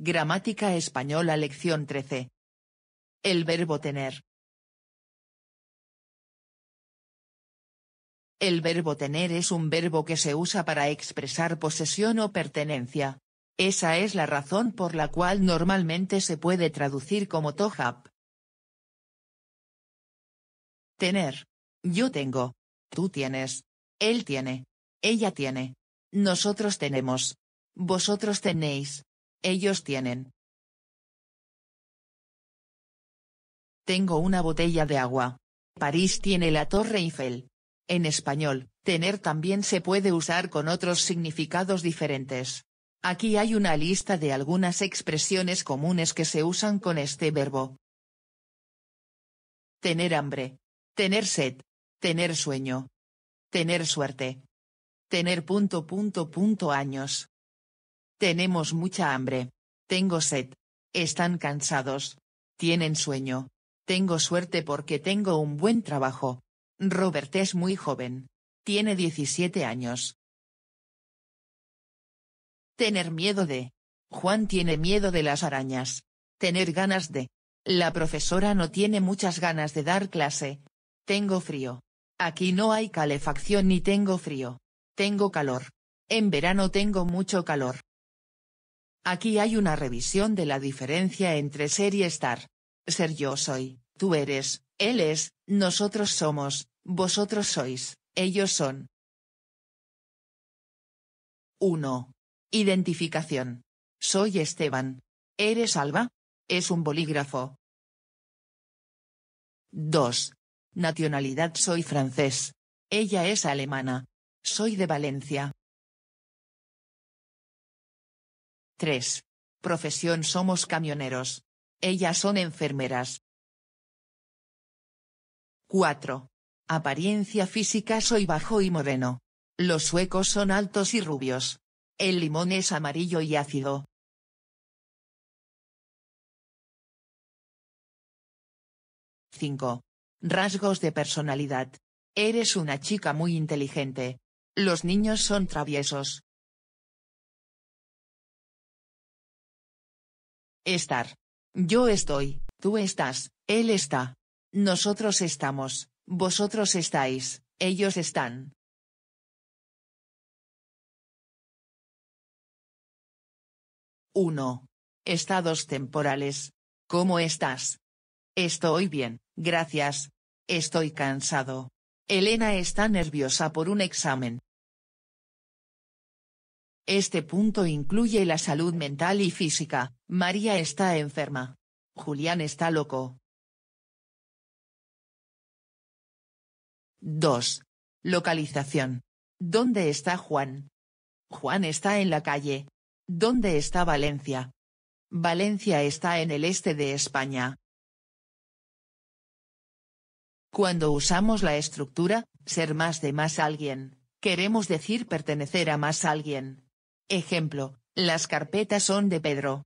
Gramática española lección 13. El verbo tener. El verbo tener es un verbo que se usa para expresar posesión o pertenencia. Esa es la razón por la cual normalmente se puede traducir como tohap. Tener. Yo tengo. Tú tienes. Él tiene. Ella tiene. Nosotros tenemos. Vosotros tenéis. Ellos tienen. Tengo una botella de agua. París tiene la Torre Eiffel. En español, tener también se puede usar con otros significados diferentes. Aquí hay una lista de algunas expresiones comunes que se usan con este verbo. Tener hambre. Tener sed. Tener sueño. Tener suerte. Tener punto punto punto años. Tenemos mucha hambre. Tengo sed. Están cansados. Tienen sueño. Tengo suerte porque tengo un buen trabajo. Robert es muy joven. Tiene 17 años. Tener miedo de. Juan tiene miedo de las arañas. Tener ganas de. La profesora no tiene muchas ganas de dar clase. Tengo frío. Aquí no hay calefacción ni tengo frío. Tengo calor. En verano tengo mucho calor. Aquí hay una revisión de la diferencia entre ser y estar. Ser yo soy, tú eres, él es, nosotros somos, vosotros sois, ellos son. 1. Identificación. Soy Esteban. Eres Alba. Es un bolígrafo. 2. Nacionalidad Soy francés. Ella es alemana. Soy de Valencia. 3. Profesión somos camioneros. Ellas son enfermeras. 4. Apariencia física soy bajo y moreno. Los suecos son altos y rubios. El limón es amarillo y ácido. 5. Rasgos de personalidad. Eres una chica muy inteligente. Los niños son traviesos. Estar. Yo estoy, tú estás, él está. Nosotros estamos, vosotros estáis, ellos están. 1. Estados temporales. ¿Cómo estás? Estoy bien, gracias. Estoy cansado. Elena está nerviosa por un examen. Este punto incluye la salud mental y física, María está enferma. Julián está loco. 2. Localización. ¿Dónde está Juan? Juan está en la calle. ¿Dónde está Valencia? Valencia está en el este de España. Cuando usamos la estructura, ser más de más alguien, queremos decir pertenecer a más alguien, Ejemplo, las carpetas son de Pedro.